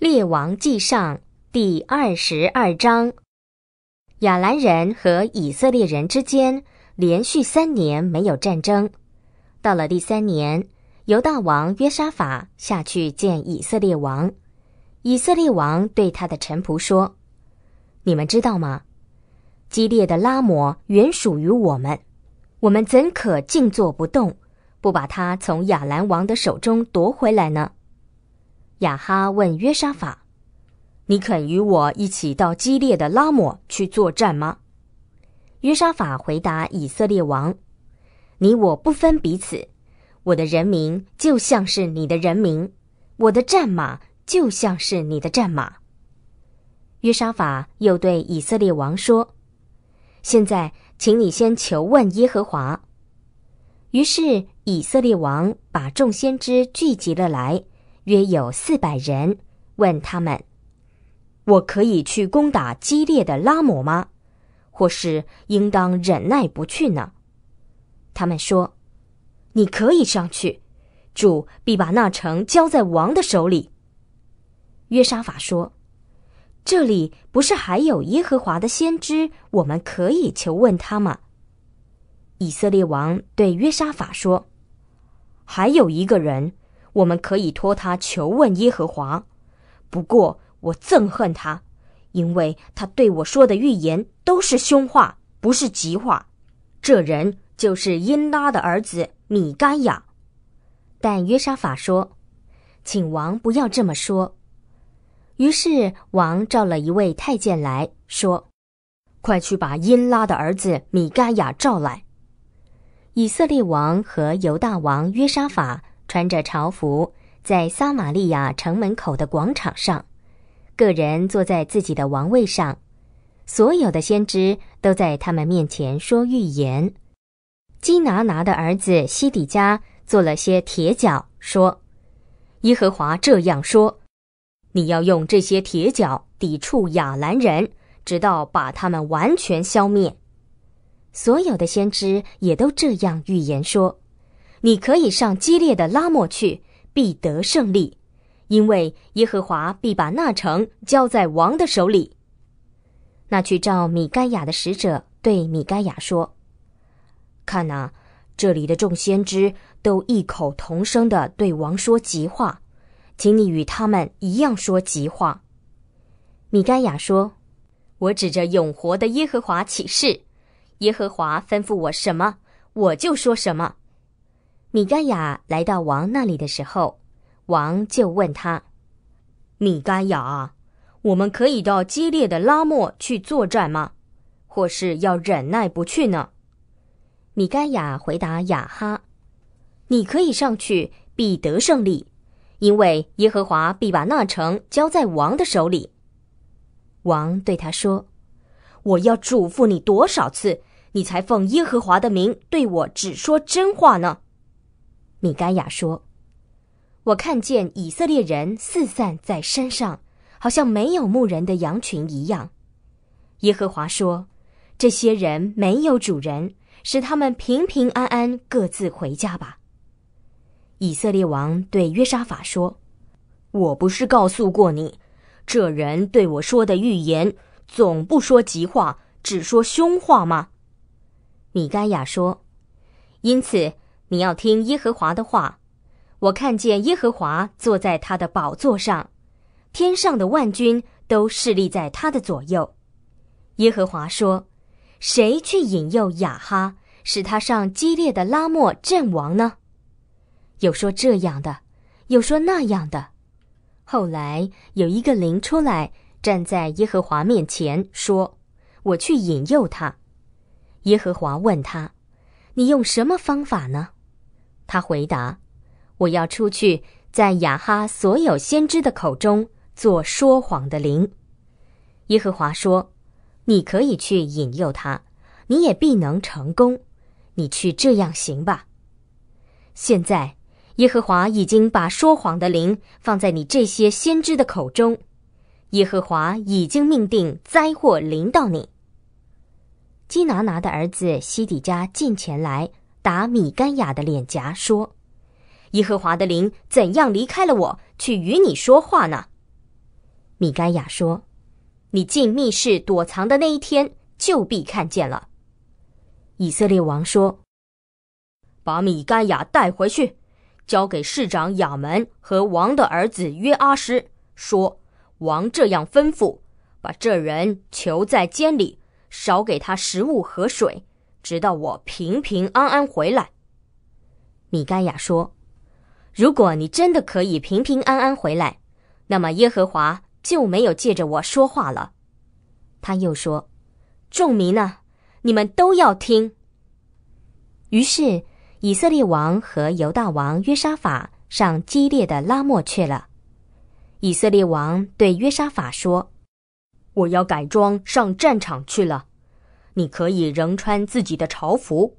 《列王纪上》第二十二章：亚兰人和以色列人之间连续三年没有战争。到了第三年，犹大王约沙法下去见以色列王。以色列王对他的臣仆说：“你们知道吗？激烈的拉摩原属于我们，我们怎可静坐不动，不把他从亚兰王的手中夺回来呢？”雅哈问约沙法：“你肯与我一起到激烈的拉莫去作战吗？”约沙法回答以色列王：“你我不分彼此，我的人民就像是你的人民，我的战马就像是你的战马。”约沙法又对以色列王说：“现在，请你先求问耶和华。”于是以色列王把众先知聚集了来。约有四百人问他们：“我可以去攻打激烈的拉姆吗？或是应当忍耐不去呢？”他们说：“你可以上去，主必把那城交在王的手里。”约沙法说：“这里不是还有耶和华的先知，我们可以求问他吗？”以色列王对约沙法说：“还有一个人。”我们可以托他求问耶和华，不过我憎恨他，因为他对我说的预言都是凶话，不是吉话。这人就是因拉的儿子米甘雅。但约沙法说：“请王不要这么说。”于是王召了一位太监来说：“快去把因拉的儿子米甘雅召来。”以色列王和犹大王约沙法。穿着朝服，在撒玛利亚城门口的广场上，个人坐在自己的王位上，所有的先知都在他们面前说预言。基拿拿的儿子西底家做了些铁脚，说：“耶和华这样说：你要用这些铁脚抵触亚兰人，直到把他们完全消灭。”所有的先知也都这样预言说。你可以上激烈的拉莫去，必得胜利，因为耶和华必把那城交在王的手里。那去召米该亚的使者对米该亚说：“看呐，这里的众先知都异口同声的对王说极话，请你与他们一样说极话。”米该亚说：“我指着永活的耶和华起誓，耶和华吩咐我什么，我就说什么。”米该雅来到王那里的时候，王就问他：“米该雅，我们可以到激烈的拉莫去作战吗？或是要忍耐不去呢？”米该雅回答雅哈：“你可以上去，必得胜利，因为耶和华必把那城交在王的手里。”王对他说：“我要嘱咐你多少次，你才奉耶和华的名对我只说真话呢？”米该亚说：“我看见以色列人四散在山上，好像没有牧人的羊群一样。”耶和华说：“这些人没有主人，使他们平平安安各自回家吧。”以色列王对约沙法说：“我不是告诉过你，这人对我说的预言总不说吉话，只说凶话吗？”米该亚说：“因此。”你要听耶和华的话。我看见耶和华坐在他的宝座上，天上的万军都侍立在他的左右。耶和华说：“谁去引诱雅哈，使他上激烈的拉莫阵亡呢？”有说这样的，有说那样的。后来有一个灵出来，站在耶和华面前说：“我去引诱他。”耶和华问他：“你用什么方法呢？”他回答：“我要出去，在雅哈所有先知的口中做说谎的灵。”耶和华说：“你可以去引诱他，你也必能成功。你去这样行吧。现在，耶和华已经把说谎的灵放在你这些先知的口中，耶和华已经命定灾祸临到你。”基拿拿的儿子西底家近前来。打米甘雅的脸颊说：“耶和华的灵怎样离开了我去与你说话呢？”米甘雅说：“你进密室躲藏的那一天，就必看见了。”以色列王说：“把米甘雅带回去，交给市长亚门和王的儿子约阿施，说王这样吩咐：把这人囚在监里，少给他食物和水。”直到我平平安安回来，米盖亚说：“如果你真的可以平平安安回来，那么耶和华就没有借着我说话了。”他又说：“众民呢，你们都要听。”于是以色列王和犹大王约沙法上激烈的拉莫去了。以色列王对约沙法说：“我要改装上战场去了。”你可以仍穿自己的朝服。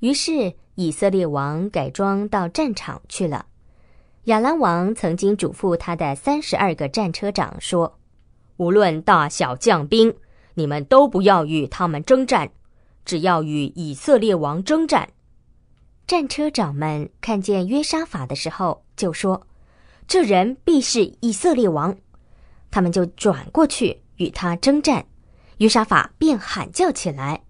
于是以色列王改装到战场去了。亚兰王曾经嘱咐他的三十二个战车长说：“无论大小将兵，你们都不要与他们征战，只要与以色列王征战。”战车长们看见约沙法的时候，就说：“这人必是以色列王。”他们就转过去与他征战。约沙法便喊叫起来，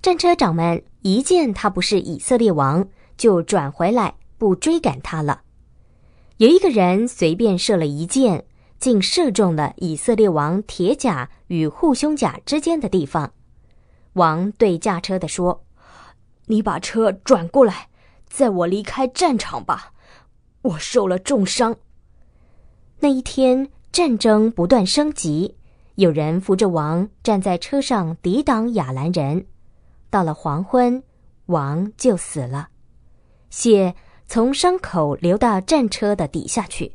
战车长们一见他不是以色列王，就转回来不追赶他了。有一个人随便射了一箭，竟射中了以色列王铁甲与护胸甲之间的地方。王对驾车的说：“你把车转过来，在我离开战场吧，我受了重伤。”那一天，战争不断升级。有人扶着王站在车上抵挡亚兰人。到了黄昏，王就死了，血从伤口流到战车的底下去。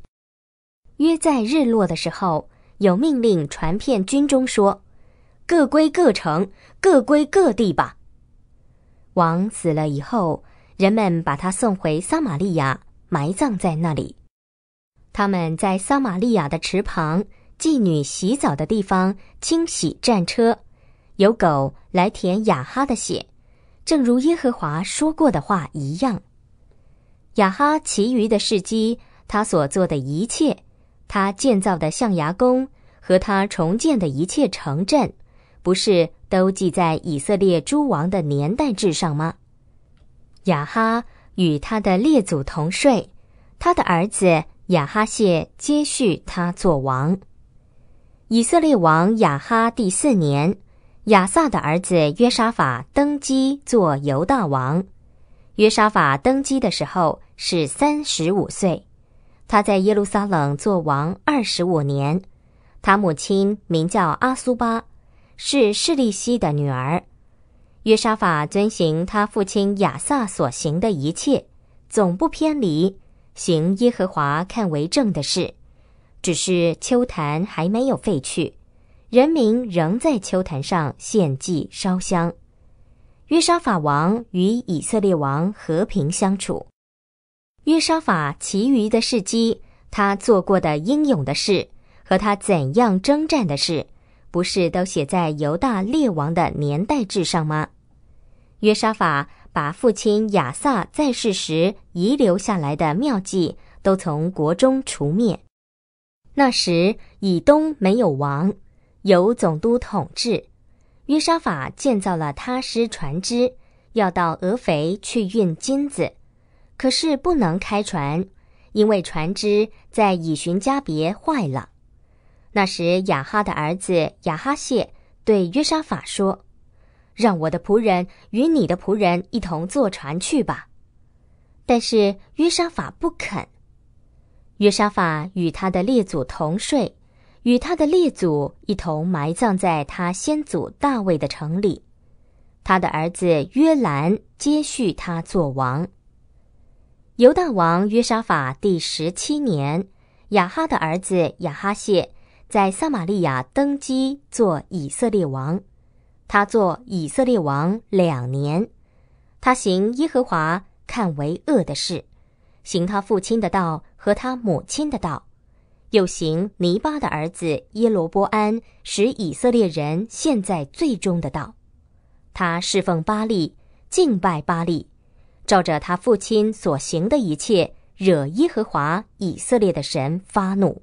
约在日落的时候，有命令传遍军中说：“各归各城，各归各地吧。”王死了以后，人们把他送回撒玛利亚，埋葬在那里。他们在撒玛利亚的池旁。妓女洗澡的地方清洗战车，有狗来舔雅哈的血，正如耶和华说过的话一样。雅哈其余的事迹，他所做的一切，他建造的象牙宫和他重建的一切城镇，不是都记在以色列诸王的年代志上吗？雅哈与他的列祖同睡，他的儿子雅哈谢接续他做王。以色列王亚哈第四年，亚萨的儿子约沙法登基做犹大王。约沙法登基的时候是三十五岁，他在耶路撒冷做王二十五年。他母亲名叫阿苏巴，是示利西的女儿。约沙法遵循他父亲亚萨所行的一切，总不偏离，行耶和华看为正的事。只是秋坛还没有废去，人民仍在秋坛上献祭烧香。约沙法王与以色列王和平相处。约沙法其余的事迹，他做过的英勇的事和他怎样征战的事，不是都写在犹大列王的年代志上吗？约沙法把父亲亚撒在世时遗留下来的妙计，都从国中除灭。那时以东没有王，由总督统治。约沙法建造了他师船只，要到俄肥去运金子，可是不能开船，因为船只在以旬加别坏了。那时雅哈的儿子雅哈谢对约沙法说：“让我的仆人与你的仆人一同坐船去吧。”但是约沙法不肯。约沙法与他的列祖同睡，与他的列祖一同埋葬在他先祖大卫的城里。他的儿子约兰接续他做王。犹大王约沙法第十七年，雅哈的儿子雅哈谢在撒玛利亚登基做以色列王。他做以色列王两年，他行耶和华看为恶的事，行他父亲的道。和他母亲的道，又行尼巴的儿子耶罗波安使以色列人陷在最终的道。他侍奉巴利，敬拜巴利，照着他父亲所行的一切，惹耶和华以色列的神发怒。